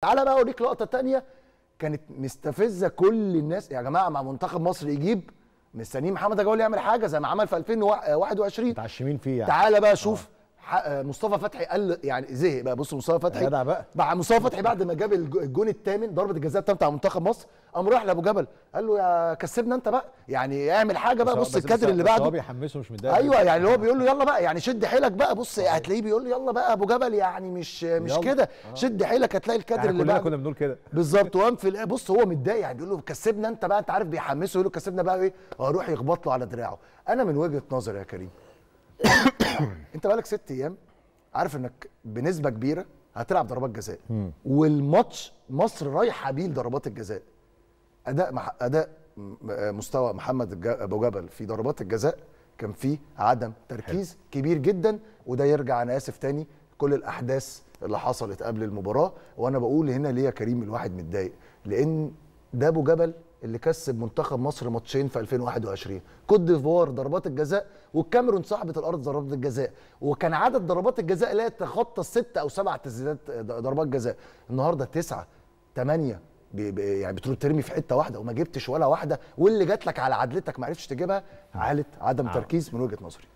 تعالى بقى اوريك لقطه تانية كانت مستفزه كل الناس يا جماعه مع منتخب مصر يجيب مستنيين محمد اجاول يعمل حاجه زي ما عمل في 2021 متعشمين فيه يعني تعالى بقى شوف أوه. آه، مصطفى فتحي قال يعني زهق بقى بص مصطفى فتحي جدع بقى مع مصطفى فتحي بعد ما جاب الجون الثامن ضربه الجزاء الثامنه بتاع منتخب مصر قام راح لابو جبل قال له يا كسبنا انت بقى يعني اعمل حاجه بقى بص الكادر اللي بعده هو بيحمسه مش متضايق ايوه يعني هو بيقول له يلا بقى يعني شد حيلك بقى بص آه. هتلاقيه بيقول له يلا بقى ابو جبل يعني مش مش كده آه. شد حيلك هتلاقي الكادر يعني اللي بعده كلنا كنا بنقول كده بالظبط وقام في بص هو متضايق يعني بيقول له كسبنا انت بقى انت عارف بيحمسه يقول له كسبنا بقى ايه اروح يخبط له على دراعه انا من وجهه نظري يا كريم انت بقالك ست ايام عارف انك بنسبه كبيره هتلعب ضربات جزاء والماتش مصر رايحه بيه لضربات الجزاء اداء مح... اداء مستوى محمد ابو جبل في ضربات الجزاء كان فيه عدم تركيز حلو. كبير جدا وده يرجع انا اسف تاني كل الاحداث اللي حصلت قبل المباراه وانا بقول هنا ليه يا كريم الواحد متضايق لان ده ابو جبل اللي كسب منتخب مصر ماتشين في 2021 كوت ديفوار ضربات الجزاء والكاميرون صاحبه الارض ضربات الجزاء وكان عدد ضربات الجزاء لا يتخطى الست او سبع تسديدات ضربات جزاء النهارده تسعه ثمانيه يعني بتروح ترمي في حته واحده وما جبتش ولا واحده واللي جات لك على عدلتك ما عرفتش تجيبها عاله عدم نعم. تركيز من وجهه نظري